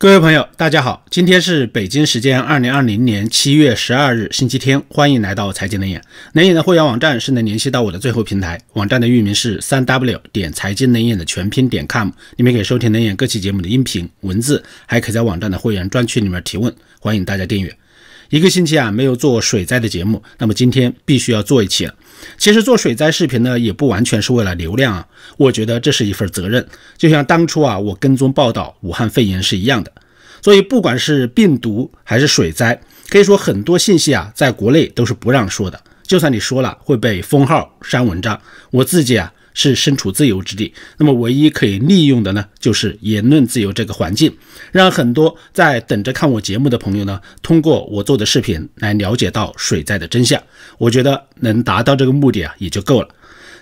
各位朋友，大家好，今天是北京时间二零二零年七月十二日，星期天，欢迎来到财经冷眼。冷眼的会员网站是能联系到我的最后平台，网站的域名是三 w 点财经冷眼的全拼点 com。你们可以收听冷眼各期节目的音频、文字，还可以在网站的会员专区里面提问。欢迎大家订阅。一个星期啊，没有做水灾的节目，那么今天必须要做一期了。其实做水灾视频呢，也不完全是为了流量啊，我觉得这是一份责任。就像当初啊，我跟踪报道武汉肺炎是一样的。所以不管是病毒还是水灾，可以说很多信息啊，在国内都是不让说的。就算你说了，会被封号删文章。我自己啊。是身处自由之地，那么唯一可以利用的呢，就是言论自由这个环境，让很多在等着看我节目的朋友呢，通过我做的视频来了解到水灾的真相。我觉得能达到这个目的啊，也就够了。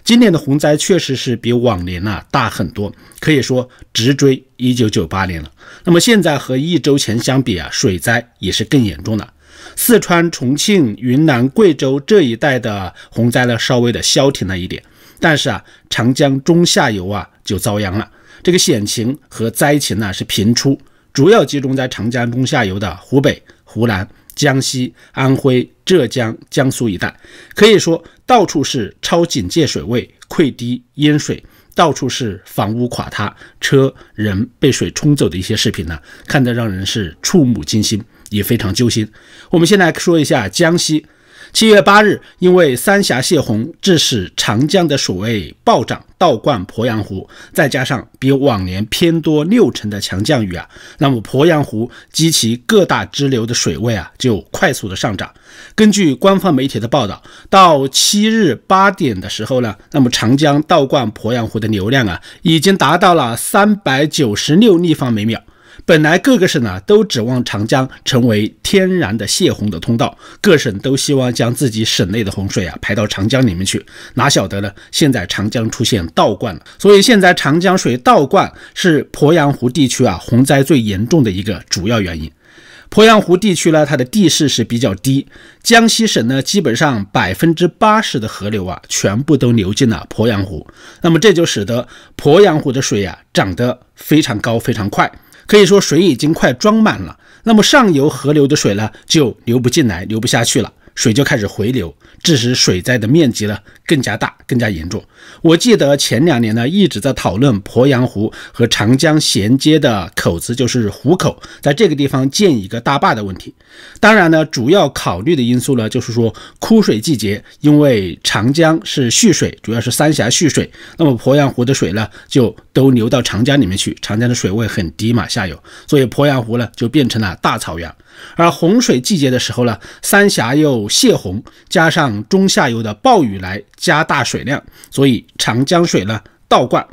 今年的洪灾确实是比往年啊大很多，可以说直追一九九八年了。那么现在和一周前相比啊，水灾也是更严重了。四川、重庆、云南、贵州这一带的洪灾呢，稍微的消停了一点。但是啊，长江中下游啊就遭殃了，这个险情和灾情呢是频出，主要集中在长江中下游的湖北、湖南、江西、安徽、浙江、江苏一带，可以说到处是超警戒水位溃堤淹水，到处是房屋垮塌、车人被水冲走的一些视频呢，看得让人是触目惊心，也非常揪心。我们先来说一下江西。七月八日，因为三峡泄洪，致使长江的水位暴涨，倒灌鄱阳湖。再加上比往年偏多六成的强降雨啊，那么鄱阳湖及其各大支流的水位啊就快速的上涨。根据官方媒体的报道，到七日八点的时候呢，那么长江倒灌鄱阳湖的流量啊已经达到了三百九十六立方每秒。本来各个省啊都指望长江成为天然的泄洪的通道，各省都希望将自己省内的洪水啊排到长江里面去，哪晓得呢？现在长江出现倒灌了，所以现在长江水倒灌是鄱阳湖地区啊洪灾最严重的一个主要原因。鄱阳湖地区呢，它的地势是比较低，江西省呢基本上百分之八十的河流啊全部都流进了鄱阳湖，那么这就使得鄱阳湖的水啊涨得非常高非常快。可以说，水已经快装满了。那么，上游河流的水呢，就流不进来，流不下去了。水就开始回流，致使水灾的面积呢更加大、更加严重。我记得前两年呢一直在讨论鄱阳湖和长江衔接的口子，就是湖口，在这个地方建一个大坝的问题。当然呢，主要考虑的因素呢就是说枯水季节，因为长江是蓄水，主要是三峡蓄水，那么鄱阳湖的水呢就都流到长江里面去，长江的水位很低嘛，下游，所以鄱阳湖呢就变成了大草原。而洪水季节的时候呢，三峡又泄洪，加上中下游的暴雨来加大水量，所以长江水呢倒灌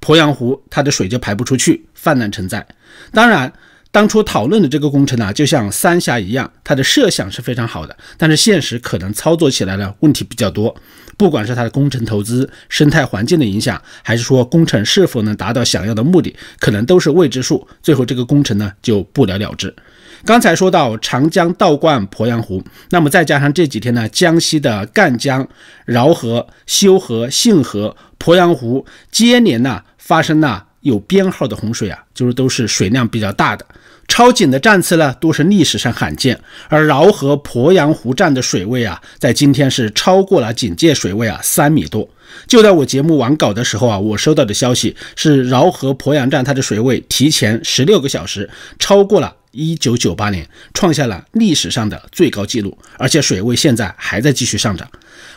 鄱阳湖，它的水就排不出去，泛滥成灾。当然，当初讨论的这个工程呢，就像三峡一样，它的设想是非常好的，但是现实可能操作起来呢问题比较多，不管是它的工程投资、生态环境的影响，还是说工程是否能达到想要的目的，可能都是未知数。最后这个工程呢就不了了之。刚才说到长江倒灌鄱阳湖，那么再加上这几天呢，江西的赣江、饶河、修河、信河、鄱阳湖接连呢发生了有编号的洪水啊，就是都是水量比较大的、超警的站次呢，都是历史上罕见。而饶河鄱阳湖站的水位啊，在今天是超过了警戒水位啊三米多。就在我节目完稿的时候啊，我收到的消息是饶河鄱阳站它的水位提前十六个小时超过了。一九九八年创下了历史上的最高纪录，而且水位现在还在继续上涨。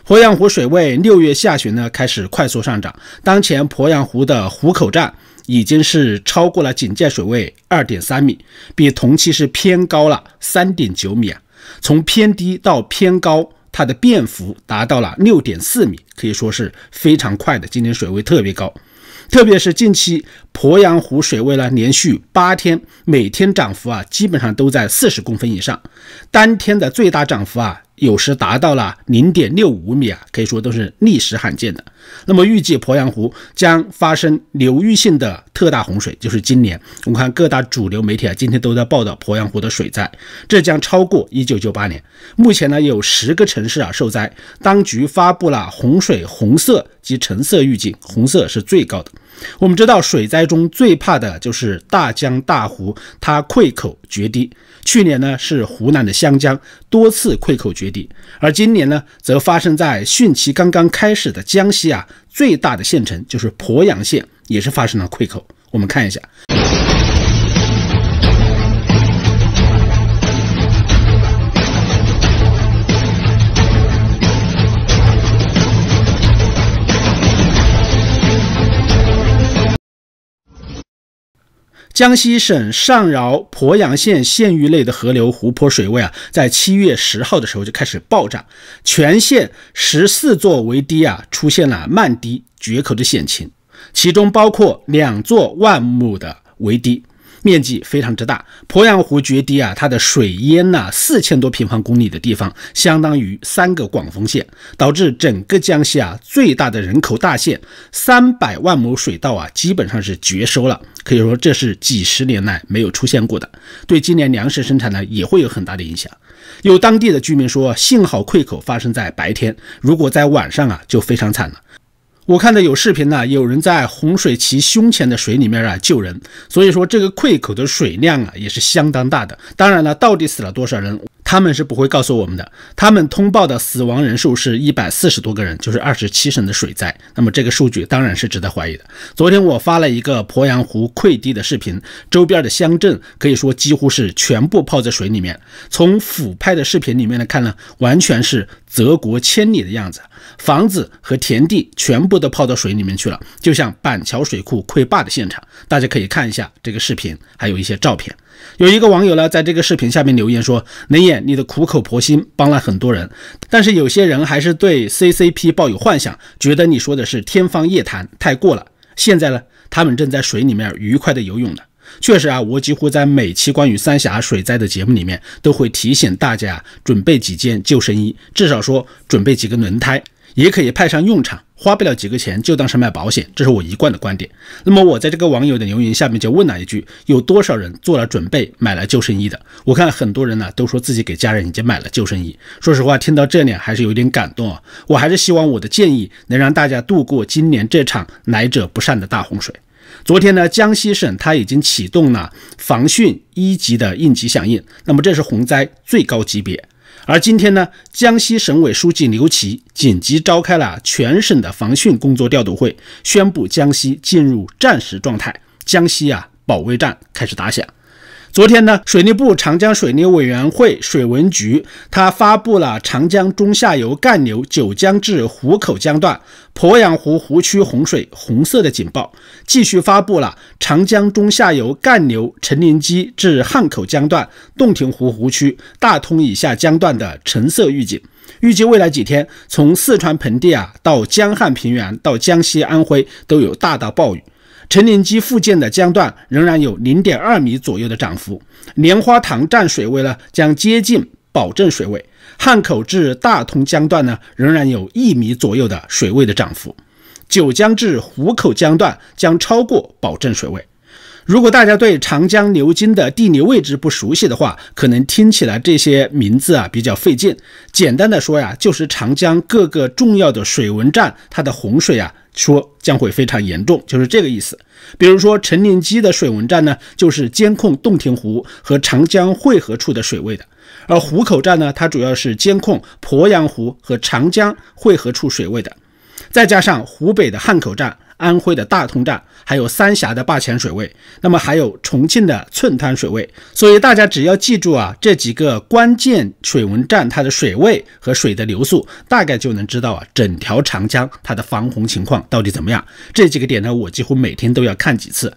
鄱阳湖水位六月下旬呢开始快速上涨，当前鄱阳湖的湖口站已经是超过了警戒水位二点三米，比同期是偏高了三点九米啊。从偏低到偏高，它的变幅达到了六点四米，可以说是非常快的。今年水位特别高。特别是近期鄱阳湖水位呢，连续八天每天涨幅啊，基本上都在四十公分以上，当天的最大涨幅啊，有时达到了零点六五米啊，可以说都是历史罕见的。那么预计鄱阳湖将发生流域性的特大洪水，就是今年，我们看各大主流媒体啊，今天都在报道鄱阳湖的水灾，这将超过一九九八年。目前呢，有十个城市啊受灾，当局发布了洪水红色及橙色预警，红色是最高的。我们知道，水灾中最怕的就是大江大湖，它溃口决堤。去年呢，是湖南的湘江多次溃口决堤，而今年呢，则发生在汛期刚刚开始的江西啊，最大的县城就是鄱阳县，也是发生了溃口。我们看一下。江西省上饶鄱阳县县域内的河流湖泊水位啊，在七月十号的时候就开始暴涨，全县十四座围堤啊出现了漫堤决口的险情，其中包括两座万亩的围堤。面积非常之大，鄱阳湖决堤啊，它的水淹了四千多平方公里的地方，相当于三个广丰县，导致整个江西啊最大的人口大县三百万亩水稻啊基本上是绝收了，可以说这是几十年来没有出现过的，对今年粮食生产呢也会有很大的影响。有当地的居民说，幸好溃口发生在白天，如果在晚上啊就非常惨了。我看到有视频呢，有人在洪水齐胸前的水里面啊救人，所以说这个溃口的水量啊也是相当大的。当然了，到底死了多少人？他们是不会告诉我们的。他们通报的死亡人数是一百四十多个人，就是二十七省的水灾。那么这个数据当然是值得怀疑的。昨天我发了一个鄱阳湖溃堤的视频，周边的乡镇可以说几乎是全部泡在水里面。从俯拍的视频里面来看呢，完全是泽国千里的样子，房子和田地全部都泡到水里面去了，就像板桥水库溃坝的现场。大家可以看一下这个视频，还有一些照片。有一个网友呢，在这个视频下面留言说：“冷眼。你的苦口婆心帮了很多人，但是有些人还是对 CCP 抱有幻想，觉得你说的是天方夜谭，太过了。现在呢，他们正在水里面愉快的游泳呢。确实啊，我几乎在每期关于三峡水灾的节目里面都会提醒大家准备几件救生衣，至少说准备几个轮胎，也可以派上用场。花不了几个钱，就当是卖保险，这是我一贯的观点。那么我在这个网友的留言下面就问了一句：有多少人做了准备，买了救生衣的？我看很多人呢都说自己给家人已经买了救生衣。说实话，听到这里还是有点感动啊。我还是希望我的建议能让大家度过今年这场来者不善的大洪水。昨天呢，江西省它已经启动了防汛一级的应急响应，那么这是洪灾最高级别。而今天呢，江西省委书记刘奇紧急召开了全省的防汛工作调度会，宣布江西进入战时状态，江西啊，保卫战开始打响。昨天呢，水利部长江水利委员会水文局，它发布了长江中下游干流九江至湖口江段鄱阳湖湖区洪水红色的警报，继续发布了长江中下游干流陈陵矶至汉口江段洞庭湖湖区大通以下江段的橙色预警。预计未来几天，从四川盆地啊到江汉平原到江西安徽都有大到暴雨。陈陵矶附近的江段仍然有零点二米左右的涨幅，莲花塘站水位呢将接近保证水位。汉口至大同江段呢仍然有一米左右的水位的涨幅，九江至湖口江段将超过保证水位。如果大家对长江流经的地理位置不熟悉的话，可能听起来这些名字啊比较费劲。简单的说呀，就是长江各个重要的水文站，它的洪水啊。说将会非常严重，就是这个意思。比如说，陈年基的水文站呢，就是监控洞庭湖和长江汇合处的水位的；而湖口站呢，它主要是监控鄱阳湖和长江汇合处水位的。再加上湖北的汉口站。安徽的大通站，还有三峡的坝前水位，那么还有重庆的寸滩水位。所以大家只要记住啊，这几个关键水文站它的水位和水的流速，大概就能知道啊，整条长江它的防洪情况到底怎么样。这几个点呢，我几乎每天都要看几次。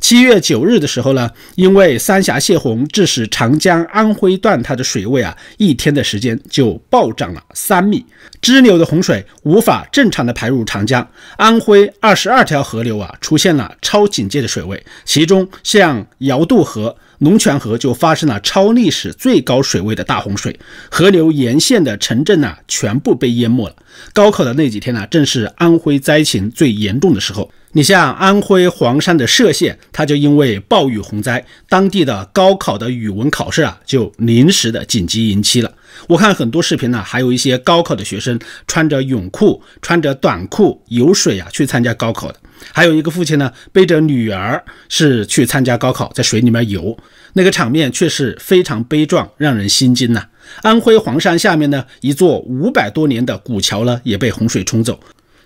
七月九日的时候呢，因为三峡泄洪，致使长江安徽段它的水位啊，一天的时间就暴涨了三米。支流的洪水无法正常的排入长江，安徽二十二条河流啊，出现了超警戒的水位，其中像姚渡河、龙泉河就发生了超历史最高水位的大洪水，河流沿线的城镇啊，全部被淹没了。高考的那几天呢，正是安徽灾情最严重的时候。你像安徽黄山的歙县，它就因为暴雨洪灾，当地的高考的语文考试啊，就临时的紧急延期了。我看很多视频呢，还有一些高考的学生穿着泳裤、穿着短裤游水啊去参加高考的，还有一个父亲呢背着女儿是去参加高考，在水里面游，那个场面却是非常悲壮，让人心惊呐。安徽黄山下面呢，一座五百多年的古桥呢，也被洪水冲走。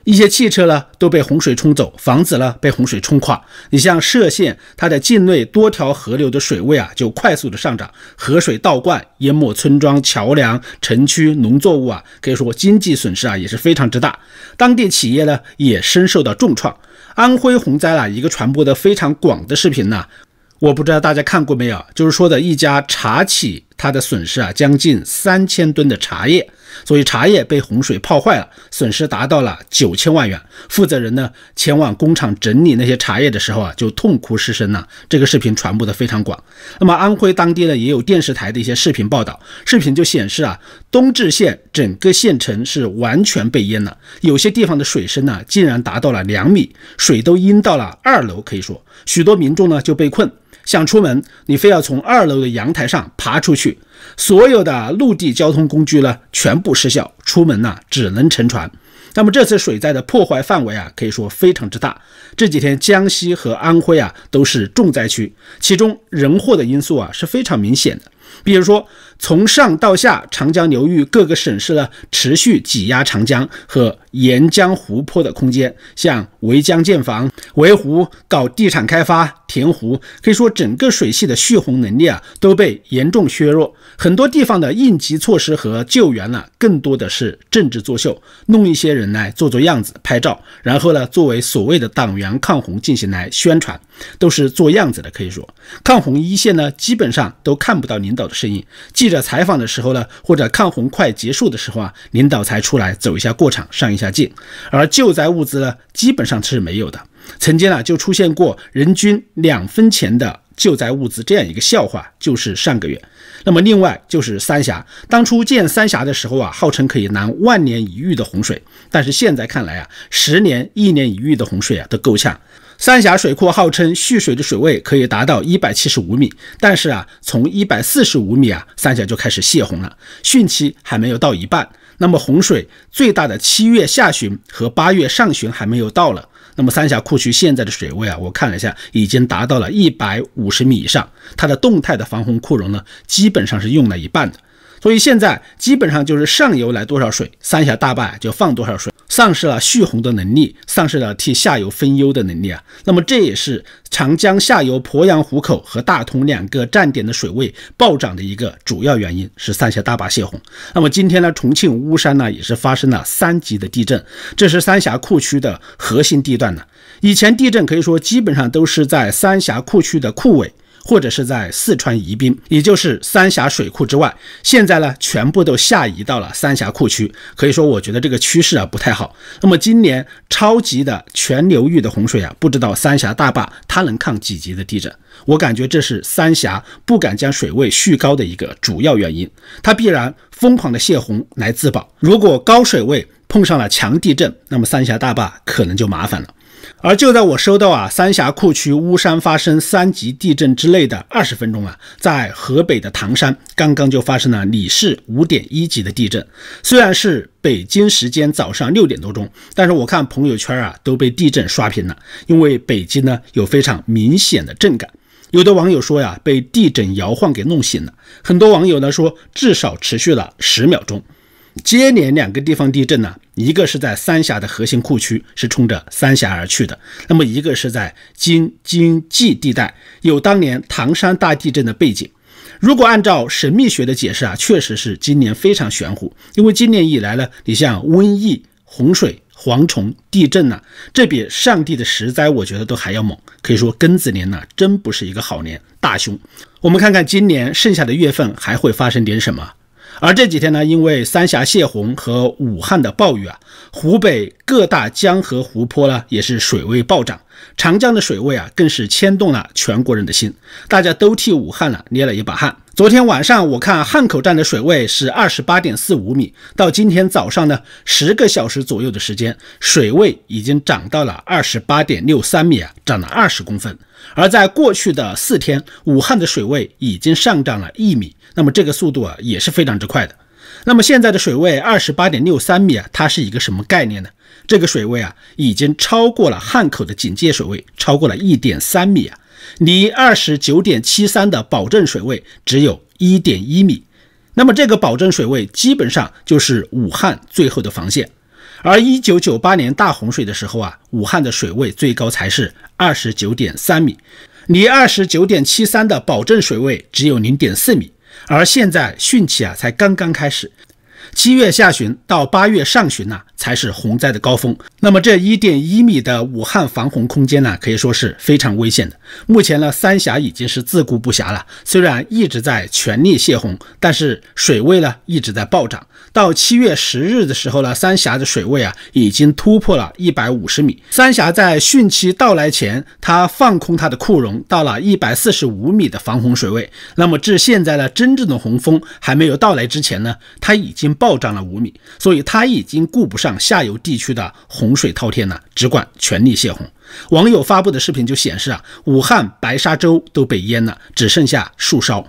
一些汽车呢都被洪水冲走，房子呢被洪水冲垮。你像歙县，它的境内多条河流的水位啊就快速的上涨，河水倒灌，淹没村庄、桥梁、城区、农作物啊，可以说经济损失啊也是非常之大。当地企业呢也深受到重创。安徽洪灾啊，一个传播的非常广的视频呢，我不知道大家看过没有，就是说的一家茶企。它的损失啊，将近三千吨的茶叶，所以茶叶被洪水泡坏了，损失达到了九千万元。负责人呢，前往工厂整理那些茶叶的时候啊，就痛哭失声了。这个视频传播的非常广。那么安徽当地呢，也有电视台的一些视频报道，视频就显示啊，东至县整个县城是完全被淹了，有些地方的水深呢，竟然达到了两米，水都淹到了二楼，可以说许多民众呢就被困。想出门，你非要从二楼的阳台上爬出去。所有的陆地交通工具呢，全部失效。出门呢，只能乘船。那么这次水灾的破坏范围啊，可以说非常之大。这几天江西和安徽啊，都是重灾区。其中人祸的因素啊，是非常明显的。比如说，从上到下，长江流域各个省市呢，持续挤压长江和沿江湖泊的空间，像围江建房、围湖搞地产开发、填湖，可以说整个水系的蓄洪能力啊，都被严重削弱。很多地方的应急措施和救援呢，更多的是政治作秀，弄一些人来做做样子、拍照，然后呢，作为所谓的党员抗洪进行来宣传。都是做样子的，可以说，抗洪一线呢，基本上都看不到领导的身影。记者采访的时候呢，或者抗洪快结束的时候啊，领导才出来走一下过场，上一下镜。而救灾物资呢，基本上是没有的。曾经啊，就出现过人均两分钱的救灾物资这样一个笑话，就是上个月。那么，另外就是三峡，当初建三峡的时候啊，号称可以拦万年一遇的洪水，但是现在看来啊，十年、一年一遇的洪水啊，都够呛。三峡水库号称蓄水的水位可以达到一百七十五米，但是啊，从一百四十五米啊，三峡就开始泄洪了。汛期还没有到一半，那么洪水最大的七月下旬和八月上旬还没有到了。那么三峡库区现在的水位啊，我看了一下，已经达到了一百五十米以上，它的动态的防洪库容呢，基本上是用了一半的。所以现在基本上就是上游来多少水，三峡大坝就放多少水，丧失了蓄洪的能力，丧失了替下游分忧的能力啊。那么这也是长江下游鄱阳湖口和大同两个站点的水位暴涨的一个主要原因，是三峡大坝泄洪。那么今天呢，重庆巫山呢也是发生了三级的地震，这是三峡库区的核心地段呢。以前地震可以说基本上都是在三峡库区的库尾。或者是在四川宜宾，也就是三峡水库之外，现在呢全部都下移到了三峡库区。可以说，我觉得这个趋势啊不太好。那么今年超级的全流域的洪水啊，不知道三峡大坝它能抗几级的地震？我感觉这是三峡不敢将水位蓄高的一个主要原因。它必然疯狂的泄洪来自保。如果高水位碰上了强地震，那么三峡大坝可能就麻烦了。而就在我收到啊三峡库区巫山发生三级地震之类的二十分钟啊，在河北的唐山刚刚就发生了里氏五点一级的地震。虽然是北京时间早上六点多钟，但是我看朋友圈啊都被地震刷屏了，因为北京呢有非常明显的震感。有的网友说呀被地震摇晃给弄醒了，很多网友呢说至少持续了十秒钟，接连两个地方地震呢。一个是在三峡的核心库区，是冲着三峡而去的；那么一个是在京津冀地带，有当年唐山大地震的背景。如果按照神秘学的解释啊，确实是今年非常玄乎。因为今年以来呢，你像瘟疫、洪水、蝗虫、地震呐，这比上帝的十灾，我觉得都还要猛。可以说庚子年呢，真不是一个好年，大凶。我们看看今年剩下的月份还会发生点什么。而这几天呢，因为三峡泄洪和武汉的暴雨啊，湖北各大江河湖泊呢也是水位暴涨，长江的水位啊更是牵动了全国人的心，大家都替武汉呢捏了一把汗。昨天晚上我看汉口站的水位是二十八点四五米，到今天早上呢，十个小时左右的时间，水位已经涨到了二十八点六三米啊，涨了二十公分。而在过去的四天，武汉的水位已经上涨了一米，那么这个速度啊也是非常之快的。那么现在的水位二十八点六三米啊，它是一个什么概念呢？这个水位啊已经超过了汉口的警戒水位，超过了一点三米啊。离二十九点七三的保证水位只有一点一米，那么这个保证水位基本上就是武汉最后的防线。而一九九八年大洪水的时候啊，武汉的水位最高才是二十九点三米，离二十九点七三的保证水位只有零点四米，而现在汛期啊才刚刚开始。七月下旬到八月上旬呐，才是洪灾的高峰。那么，这一点一米的武汉防洪空间呢，可以说是非常危险的。目前呢，三峡已经是自顾不暇了。虽然一直在全力泄洪，但是水位呢一直在暴涨。到七月十日的时候呢，三峡的水位啊已经突破了一百五十米。三峡在汛期到来前，它放空它的库容到了一百四十五米的防洪水位。那么至现在呢，真正的洪峰还没有到来之前呢，它已经暴涨了五米，所以它已经顾不上下游地区的洪水滔天了，只管全力泄洪。网友发布的视频就显示啊，武汉白沙洲都被淹了，只剩下树梢。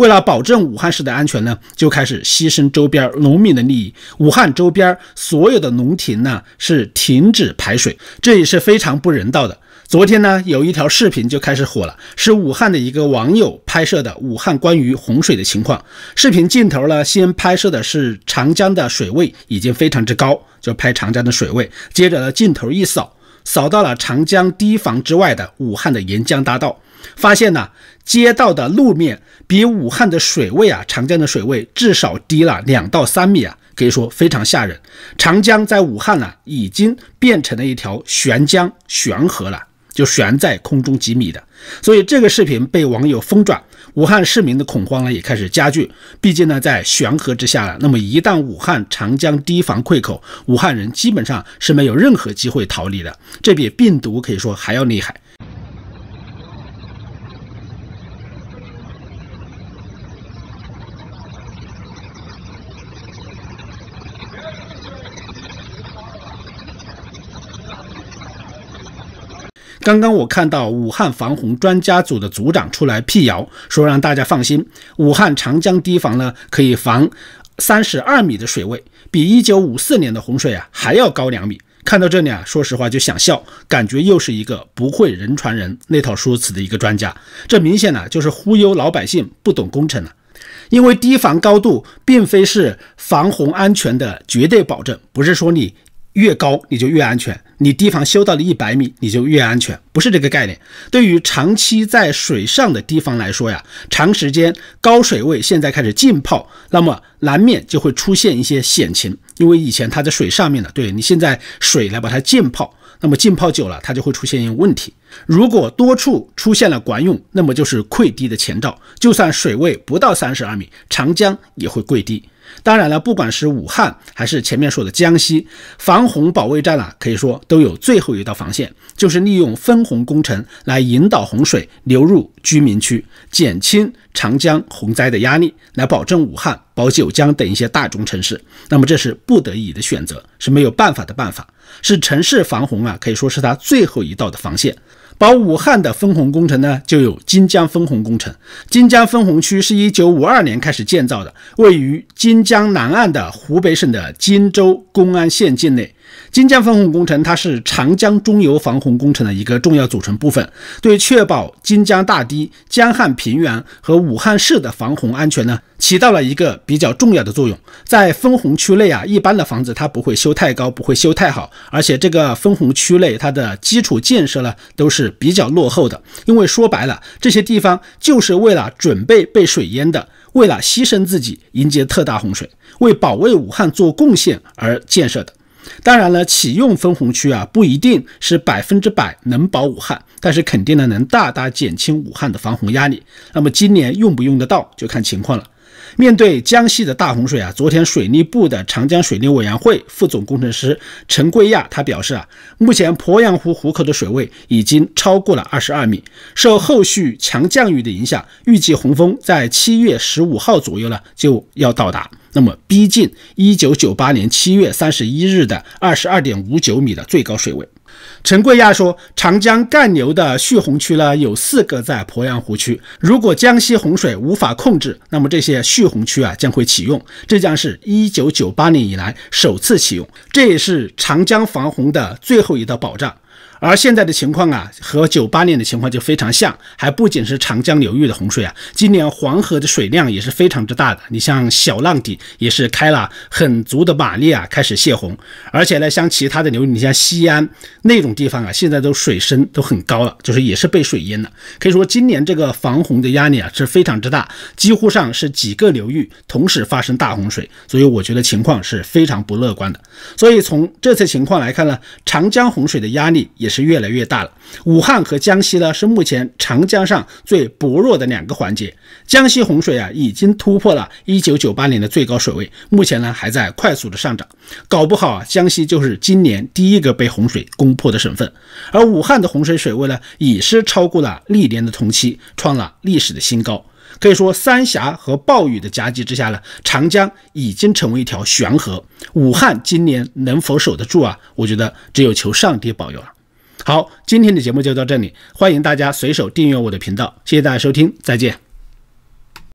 为了保证武汉市的安全呢，就开始牺牲周边农民的利益。武汉周边所有的农田呢是停止排水，这也是非常不人道的。昨天呢，有一条视频就开始火了，是武汉的一个网友拍摄的武汉关于洪水的情况。视频镜头呢，先拍摄的是长江的水位已经非常之高，就拍长江的水位。接着呢，镜头一扫，扫到了长江堤防之外的武汉的沿江大道。发现呢，街道的路面比武汉的水位啊，长江的水位至少低了两到三米啊，可以说非常吓人。长江在武汉呢，已经变成了一条悬江悬河了，就悬在空中几米的。所以这个视频被网友疯转，武汉市民的恐慌呢也开始加剧。毕竟呢，在悬河之下了，那么一旦武汉长江堤防溃口，武汉人基本上是没有任何机会逃离的。这比病毒可以说还要厉害。刚刚我看到武汉防洪专家组的组长出来辟谣，说让大家放心，武汉长江堤防呢可以防三十二米的水位，比一九五四年的洪水啊还要高两米。看到这里啊，说实话就想笑，感觉又是一个不会人传人那套说辞的一个专家，这明显呢就是忽悠老百姓不懂工程了，因为堤防高度并非是防洪安全的绝对保证，不是说你。越高你就越安全，你堤防修到了一百米你就越安全，不是这个概念。对于长期在水上的堤防来说呀，长时间高水位现在开始浸泡，那么难免就会出现一些险情。因为以前它在水上面的，对你现在水来把它浸泡，那么浸泡久了它就会出现问题。如果多处出现了管涌，那么就是溃堤的前兆。就算水位不到三十二米，长江也会溃堤。当然了，不管是武汉还是前面说的江西，防洪保卫战啊，可以说都有最后一道防线，就是利用分洪工程来引导洪水流入居民区，减轻长江洪灾的压力，来保证武汉、保九江等一些大中城市。那么这是不得已的选择，是没有办法的办法，是城市防洪啊，可以说是它最后一道的防线。保武汉的分洪工程呢，就有荆江分洪工程。荆江分洪区是一九五二年开始建造的，位于荆江南岸的湖北省的荆州公安县境内。荆江分洪工程，它是长江中游防洪工程的一个重要组成部分，对确保荆江大堤、江汉平原和武汉市的防洪安全呢，起到了一个比较重要的作用。在分洪区内啊，一般的房子它不会修太高，不会修太好，而且这个分洪区内它的基础建设呢，都是比较落后的。因为说白了，这些地方就是为了准备被水淹的，为了牺牲自己迎接特大洪水，为保卫武汉做贡献而建设的。当然了，启用分洪区啊，不一定是百分之百能保武汉，但是肯定呢能大大减轻武汉的防洪压力。那么今年用不用得到，就看情况了。面对江西的大洪水啊，昨天水利部的长江水利委员会副总工程师陈贵亚他表示啊，目前鄱阳湖湖口的水位已经超过了二十二米，受后续强降雨的影响，预计洪峰在七月十五号左右呢就要到达。那么逼近一九九八年七月三十一日的二十二点五九米的最高水位。陈桂亚说，长江干流的蓄洪区呢有四个在鄱阳湖区。如果江西洪水无法控制，那么这些蓄洪区啊将会启用，这将是一九九八年以来首次启用，这也是长江防洪的最后一道保障。而现在的情况啊，和九八年的情况就非常像，还不仅是长江流域的洪水啊，今年黄河的水量也是非常之大的。你像小浪底也是开了很足的马力啊，开始泄洪。而且呢，像其他的流域，你像西安那种地方啊，现在都水深都很高了，就是也是被水淹了。可以说今年这个防洪的压力啊是非常之大，几乎上是几个流域同时发生大洪水，所以我觉得情况是非常不乐观的。所以从这次情况来看呢，长江洪水的压力也。是越来越大了。武汉和江西呢，是目前长江上最薄弱的两个环节。江西洪水啊，已经突破了1998年的最高水位，目前呢还在快速的上涨，搞不好啊，江西就是今年第一个被洪水攻破的省份。而武汉的洪水水位呢，已是超过了历年的同期，创了历史的新高。可以说，三峡和暴雨的夹击之下呢，长江已经成为一条悬河。武汉今年能否守得住啊？我觉得只有求上帝保佑了。好，今天的节目就到这里，欢迎大家随手订阅我的频道，谢谢大家收听，再见。